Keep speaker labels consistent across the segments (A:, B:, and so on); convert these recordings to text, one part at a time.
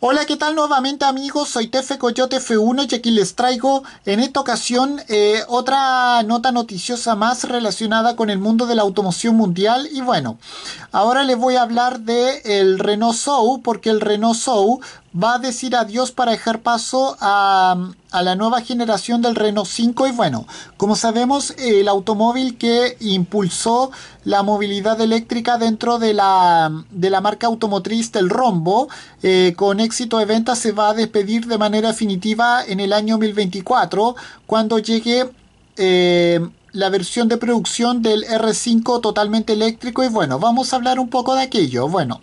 A: Hola, ¿qué tal nuevamente amigos? Soy Tefe Coyote F1 y aquí les traigo en esta ocasión eh, otra nota noticiosa más relacionada con el mundo de la automoción mundial. Y bueno, ahora les voy a hablar del Renault Zoe porque el Renault Zoe va a decir adiós para dejar paso a, la nueva generación del Renault 5 y bueno, como sabemos el automóvil que impulsó la movilidad eléctrica dentro de la, marca automotriz del Rombo eh, con éxito de venta se va a despedir de manera definitiva en el año 2024 cuando llegue eh, la versión de producción del R5 totalmente eléctrico y bueno, vamos a hablar un poco de aquello, bueno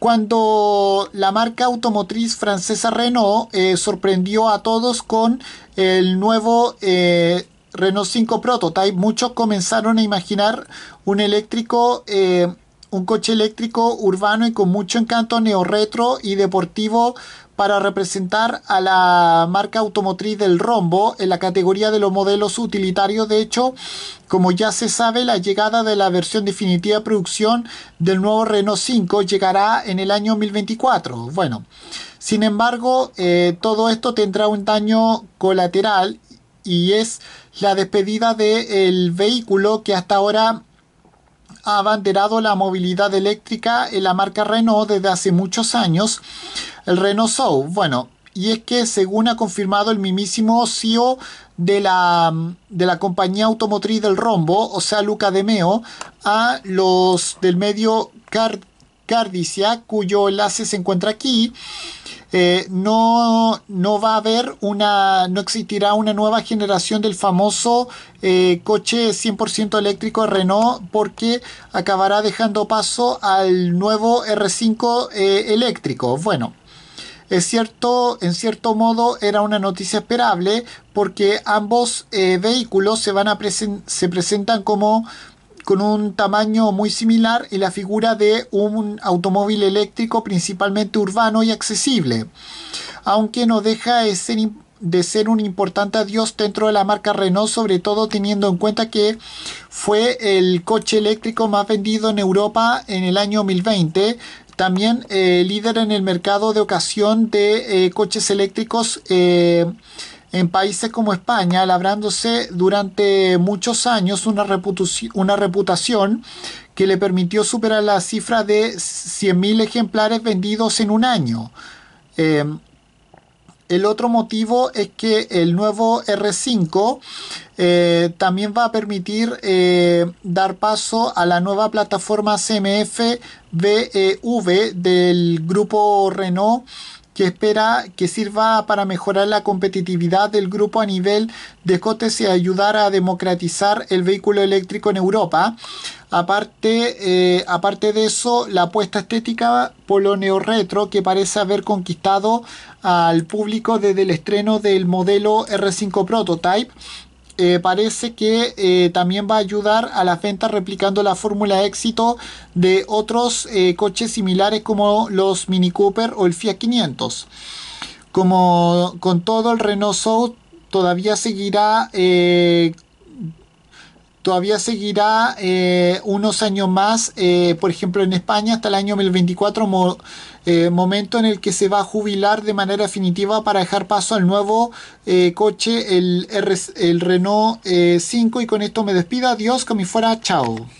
A: cuando la marca automotriz francesa Renault eh, sorprendió a todos con el nuevo eh, Renault 5 Prototype, muchos comenzaron a imaginar un eléctrico eh, un coche eléctrico urbano y con mucho encanto neorretro y deportivo para representar a la marca automotriz del Rombo en la categoría de los modelos utilitarios. De hecho, como ya se sabe, la llegada de la versión definitiva de producción del nuevo Renault 5 llegará en el año 2024. Bueno, sin embargo, eh, todo esto tendrá un daño colateral y es la despedida del vehículo que hasta ahora ha abanderado la movilidad eléctrica en la marca Renault desde hace muchos años, el Renault Zoe. Bueno, y es que según ha confirmado el mismísimo CEO de la, de la compañía automotriz del Rombo, o sea, Luca De Meo, a los del medio Cardicia, cuyo enlace se encuentra aquí, eh, no, no va a haber una, no existirá una nueva generación del famoso eh, coche 100% eléctrico Renault porque acabará dejando paso al nuevo R5 eh, eléctrico. Bueno. Es cierto, en cierto modo era una noticia esperable porque ambos vehículos se, van a se presentan como con un tamaño muy similar y la figura de un automóvil eléctrico principalmente urbano y accesible, aunque no deja de ser, un importante adiós dentro de la marca Renault, sobre todo teniendo en cuenta que fue el coche eléctrico más vendido en Europa en el año 2020, también eh, líder en el mercado de ocasión de eh, coches eléctricos. Eh, en países como España, labrándose durante muchos años una, reputación que le permitió superar la cifra de 100.000 ejemplares vendidos en un año. Em, el otro motivo es que el nuevo R5 eh, también va a permitir eh, dar paso a la nueva plataforma CMF-BEV del grupo Renault que espera que sirva para mejorar la competitividad del grupo a nivel de costes y ayudar a democratizar el vehículo eléctrico en Europa. Aparte, eh, aparte de eso, la apuesta estética poloneo retro que parece haber conquistado al público desde el estreno del modelo R5 Prototype eh, parece que eh, también va a ayudar a la venta replicando la fórmula éxito de otros eh, coches similares como los Mini Cooper o el Fiat 500. Como con todo el Renault South todavía seguirá todavía seguirá eh, unos años más, eh, por ejemplo en España hasta el año 2024, eh, momento en el que se va a jubilar de manera definitiva para dejar paso al nuevo coche, el, Renault 5, y con esto me despido, adiós, como fuera, chao.